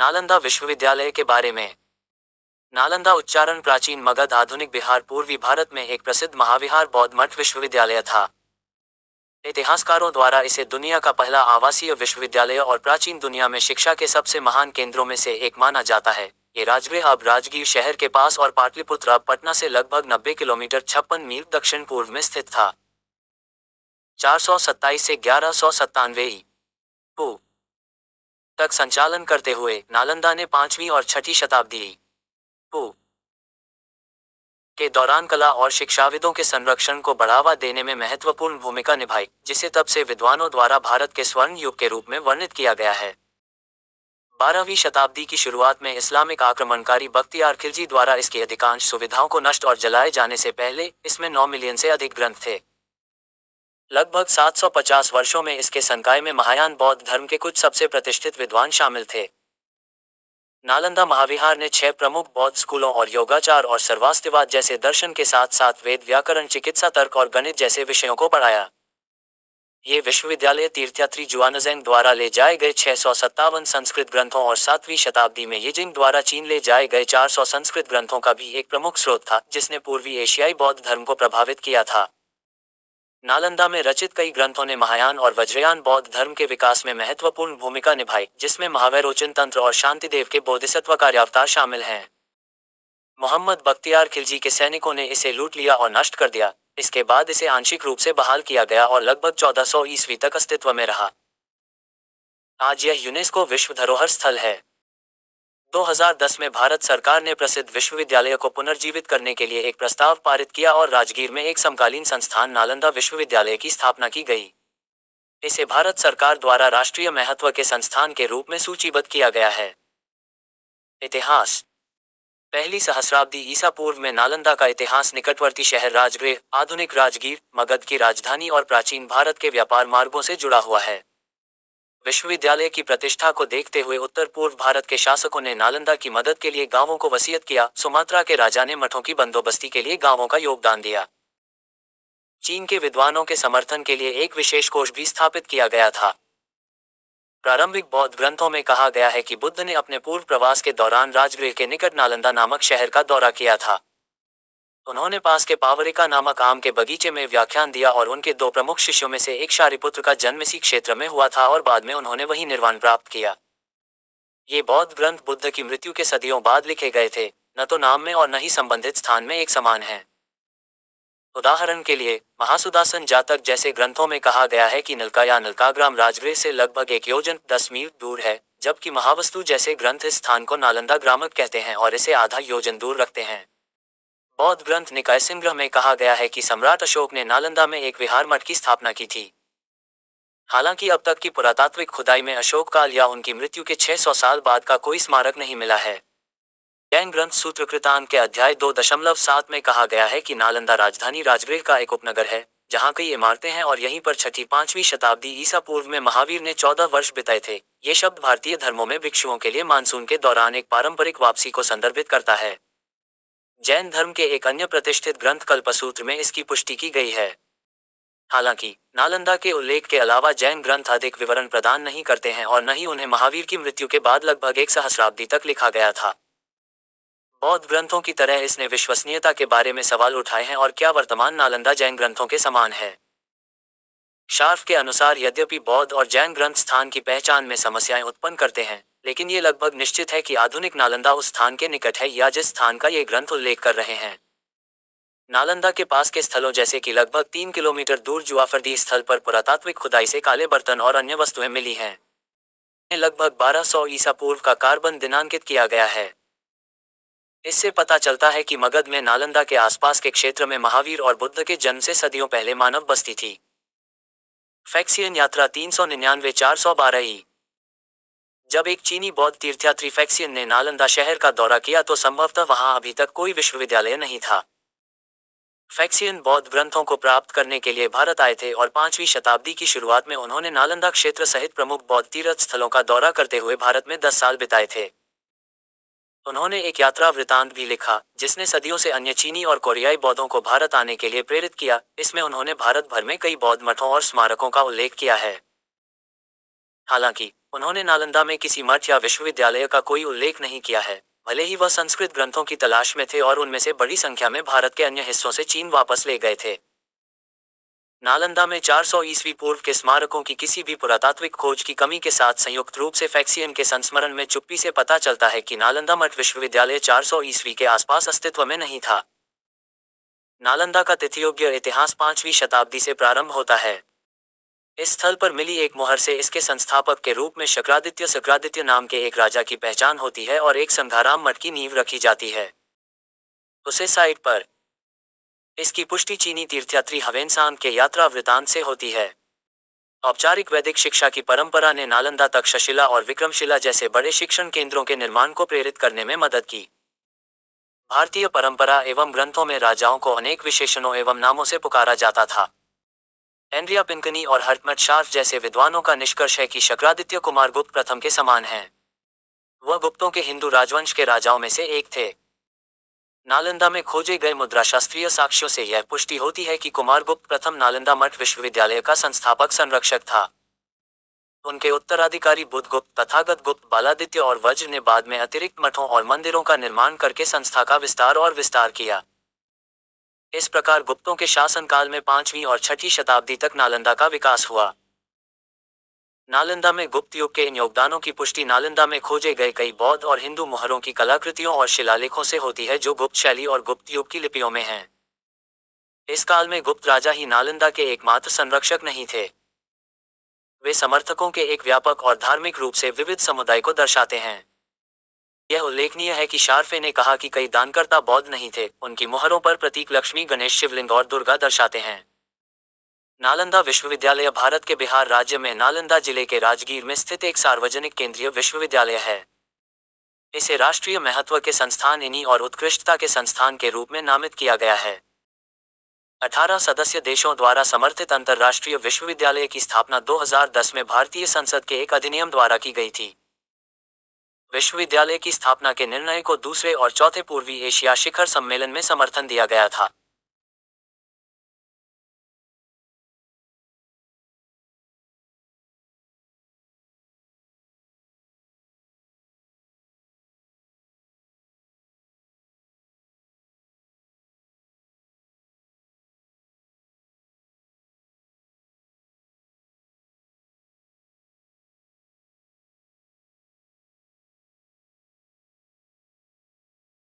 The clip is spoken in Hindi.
नालंदा विश्वविद्यालय के बारे में नालंदा उच्चारण प्राचीन मगध आधुनिक बिहार पूर्वी भारत में एक प्रसिद्ध महाविहार बौद्ध मठ विश्वविद्यालय था इतिहासकारों द्वारा इसे दुनिया का पहला आवासीय विश्वविद्यालय और प्राचीन दुनिया में शिक्षा के सबसे महान केंद्रों में से एक माना जाता है ये राजगृह अब राजगीर शहर के पास और पाटलिपुत्र अब पटना से लगभग 90 किलोमीटर छप्पन मील दक्षिण पूर्व में स्थित था चार से ग्यारह सौ सत्तानवे तक संचालन करते हुए नालंदा ने पांचवी और छठी शताब्दी के दौरान कला और शिक्षाविदों के संरक्षण को बढ़ावा देने में महत्वपूर्ण भूमिका निभाई जिसे तब से विद्वानों द्वारा भारत के स्वर्ण युग के रूप में वर्णित किया गया है बारहवीं शताब्दी की शुरुआत में इस्लामिक आक्रमणकारी बख्तियार खिलजी द्वारा इसकी अधिकांश सुविधाओं को नष्ट और जलाए जाने से पहले इसमें नौ मिलियन से अधिक ग्रंथ थे लगभग 750 वर्षों में इसके संकाय में महायान बौद्ध धर्म के कुछ सबसे प्रतिष्ठित विद्वान शामिल थे नालंदा महाविहार ने छह प्रमुख बौद्ध स्कूलों और योगाचार और सर्वास्थ्यवाद जैसे दर्शन के साथ साथ वेद व्याकरण चिकित्सा तर्क और गणित जैसे विषयों को पढ़ाया ये विश्वविद्यालय तीर्थयात्री जुआनजेंग द्वारा ले जाए गए छह संस्कृत ग्रंथों और सातवीं शताब्दी में येजिंग द्वारा चीन ले जाए गए 400 संस्कृत ग्रंथों का भी एक प्रमुख स्रोत था जिसने पूर्वी एशियाई बौद्ध धर्म को प्रभावित किया था नालंदा में रचित कई ग्रंथों ने महायान और वज्रयान बौद्ध धर्म के विकास में महत्वपूर्ण भूमिका निभाई जिसमें महावैरोचन तंत्र और शांतिदेव के बोधिसत्व कार्यावतार शामिल हैं मोहम्मद बख्तियार खिलजी के सैनिकों ने इसे लूट लिया और नष्ट कर दिया इसके बाद इसे आंशिक रूप से बहाल किया गया और लगभग 1400 ईस्वी तक अस्तित्व में रहा आज यह यूनेस्को विश्व धरोहर स्थल है 2010 में भारत सरकार ने प्रसिद्ध विश्वविद्यालय को पुनर्जीवित करने के लिए एक प्रस्ताव पारित किया और राजगीर में एक समकालीन संस्थान नालंदा विश्वविद्यालय की स्थापना की गई इसे भारत सरकार द्वारा राष्ट्रीय महत्व के संस्थान के रूप में सूचीबद्ध किया गया है इतिहास पहली सहस्राब्दी ईसा पूर्व में नालंदा का इतिहास निकटवर्ती शहर राजगृह आधुनिक राजगीर मगध की राजधानी और प्राचीन भारत के व्यापार मार्गों से जुड़ा हुआ है विश्वविद्यालय की प्रतिष्ठा को देखते हुए उत्तर पूर्व भारत के शासकों ने नालंदा की मदद के लिए गांवों को वसीयत किया सुमात्रा के राजा ने मठों की बंदोबस्ती के लिए गांवों का योगदान दिया चीन के विद्वानों के समर्थन के लिए एक विशेष कोष भी स्थापित किया गया था प्रारंभिक बौद्ध ग्रंथों में कहा गया है कि बुद्ध ने अपने पूर्व प्रवास के दौरान राजगृह के निकट नालंदा नामक शहर का दौरा किया था उन्होंने पास के पावरिका नामक आम के बगीचे में व्याख्यान दिया और उनके दो प्रमुख शिष्यों में से एक शारीपुत्र का जन्म इसी क्षेत्र में हुआ था और बाद में उन्होंने वही निर्वाण प्राप्त किया ये बौद्ध ग्रंथ बुद्ध की मृत्यु के सदियों बाद लिखे गए थे न तो नाम में और न ही संबंधित स्थान में एक समान है उदाहरण के लिए महासुदासन जातक जैसे ग्रंथों में कहा गया है कि नलका या नलकाग्राम राजगृह से लगभग एक योजन दस मील दूर है जबकि महावस्तु जैसे ग्रंथ इस स्थान को नालंदा ग्रामक कहते हैं और इसे आधा योजन दूर रखते हैं बौद्ध ग्रंथ निकाय सिंग्रह में कहा गया है कि सम्राट अशोक ने नालंदा में एक विहार मठ की स्थापना की थी हालांकि अब तक की पुरातात्विक खुदाई में अशोक काल या उनकी मृत्यु के 600 साल बाद का कोई स्मारक नहीं मिला है जैन ग्रंथ सूत्रकृतान के अध्याय दो दशमलव सात में कहा गया है कि नालंदा राजधानी राजगृह का एक उपनगर है जहाँ कई इमारतें हैं और यहीं पर छठी पांचवी शताब्दी ईसा पूर्व में महावीर ने चौदह वर्ष बिताए थे ये शब्द भारतीय धर्मों में भिक्षुओं के लिए मानसून के दौरान एक पारंपरिक वापसी को संदर्भित करता है जैन धर्म के एक अन्य प्रतिष्ठित ग्रंथ कल्पसूत्र में इसकी पुष्टि की गई है हालांकि नालंदा के उल्लेख के अलावा जैन ग्रंथ अधिक विवरण प्रदान नहीं करते हैं और न ही उन्हें महावीर की मृत्यु के बाद लगभग एक सहस्राब्दी तक लिखा गया था बौद्ध ग्रंथों की तरह इसने विश्वसनीयता के बारे में सवाल उठाए हैं और क्या वर्तमान नालंदा जैन ग्रंथों के समान है शार्फ के अनुसार यद्यपि बौद्ध और जैन ग्रंथ स्थान की पहचान में समस्याएं उत्पन्न करते हैं लेकिन ये लगभग निश्चित है कि आधुनिक नालंदा उस स्थान के निकट है या जिस स्थान का ये ग्रंथ उल्लेख कर रहे हैं नालंदा के पास के स्थलों जैसे कि लगभग तीन किलोमीटर दूर जुआफरदी स्थल पर पुरातात्विक खुदाई से काले बर्तन और अन्य वस्तुएं मिली हैं लगभग 1200 ईसा पूर्व का कार्बन दिनांकित किया गया है इससे पता चलता है कि मगध में नालंदा के आसपास के क्षेत्र में महावीर और बुद्ध के जन्म से सदियों पहले मानव बस्ती थी फैक्सियन यात्रा तीन सौ निन्यानवे चार सौ बारह ई जब एक चीनी बौद्ध तीर्थयात्री फैक्सियन ने नालंदा शहर का दौरा किया तो संभवतः वहां अभी तक कोई विश्वविद्यालय नहीं था फैक्सियन बौद्ध ग्रंथों को प्राप्त करने के लिए भारत आए थे और पांचवीं शताब्दी की शुरुआत में उन्होंने नालंदा क्षेत्र सहित प्रमुख बौद्ध तीर्थ स्थलों का दौरा करते हुए भारत में दस साल बिताए थे उन्होंने एक यात्रा वृतांत भी लिखा जिसने सदियों से अन्य चीनी और कोरियाई बौद्धों को भारत आने के लिए प्रेरित किया इसमें उन्होंने भारत भर में कई बौद्ध मठों और स्मारकों का उल्लेख किया है हालांकि उन्होंने नालंदा में किसी मठ या विश्वविद्यालय का कोई उल्लेख नहीं किया है भले ही वह संस्कृत ग्रंथों की तलाश में थे और उनमें से बड़ी संख्या में भारत के अन्य हिस्सों से चीन वापस ले गए थे नालंदा में 400 ईस्वी पूर्व के स्मारकों की किसी भी पुरातात्विक खोज की कमी के साथ संयुक्त रूप से फैक्सियन के संस्मरण में चुप्पी से पता चलता है कि नालंदा मठ विश्वविद्यालय 400 ईस्वी के आसपास अस्तित्व में नहीं था नालंदा का तिथियोग्य इतिहास पांचवी शताब्दी से प्रारंभ होता है इस स्थल पर मिली एक मोहर से इसके संस्थापक के रूप में शक्रादित्य शक्रादित्य नाम के एक राजा की पहचान होती है और एक संघाराम मठ की नींव रखी जाती है उसे साइट पर इसकी पुष्टि चीनी तीर्थयात्री हवेनसान के यात्रा वृतांत से होती है औपचारिक वैदिक शिक्षा की परंपरा ने नालंदा तक्षशिला और विक्रमशिला जैसे बड़े शिक्षण केंद्रों के निर्माण को प्रेरित करने में मदद की भारतीय परंपरा एवं ग्रंथों में राजाओं को अनेक विशेषणों एवं नामों से पुकारा जाता था एंड्रिया पिंकनी और हरमत शाह जैसे विद्वानों का निष्कर्ष है कि शक्रादित्य कुमार गुप्त प्रथम के समान हैं वह गुप्तों के हिंदू राजवंश के राजाओं में से एक थे नालंदा में खोजे गए मुद्राशास्त्रीय साक्ष्यों से यह पुष्टि होती है कि कुमार गुप्त प्रथम नालंदा मठ विश्वविद्यालय का संस्थापक संरक्षक था उनके उत्तराधिकारी बुद्धगुप्त तथागत गुप्त बालादित्य और वज्र ने बाद में अतिरिक्त मठों और मंदिरों का निर्माण करके संस्था का विस्तार और विस्तार किया इस प्रकार गुप्तों के शासनकाल में पांचवीं और छठी शताब्दी तक नालंदा का विकास हुआ नालंदा में गुप्त युग के इन योगदानों की पुष्टि नालंदा में खोजे गए कई बौद्ध और हिंदू मोहरों की कलाकृतियों और शिलालेखों से होती है जो गुप्त शैली और गुप्त युग की लिपियों में हैं। इस काल में गुप्त राजा ही नालंदा के एकमात्र संरक्षक नहीं थे वे समर्थकों के एक व्यापक और धार्मिक रूप से विविध समुदाय को दर्शाते हैं यह उल्लेखनीय है कि शार्फे ने कहा कि कई दानकर्ता बौद्ध नहीं थे उनकी मोहरों पर प्रतीक लक्ष्मी गणेश शिवलिंग और दुर्गा दर्शाते हैं नालंदा विश्वविद्यालय भारत के बिहार राज्य में नालंदा जिले के राजगीर में स्थित एक सार्वजनिक केंद्रीय विश्वविद्यालय है इसे राष्ट्रीय महत्व के संस्थान इन्हीं और उत्कृष्टता के संस्थान के रूप में नामित किया गया है 18 सदस्य देशों द्वारा समर्थित अंतर्राष्ट्रीय विश्वविद्यालय की स्थापना 2010 में भारतीय संसद के एक अधिनियम द्वारा की गई थी विश्वविद्यालय की स्थापना के निर्णय को दूसरे और चौथे पूर्वी एशिया शिखर सम्मेलन में समर्थन दिया गया था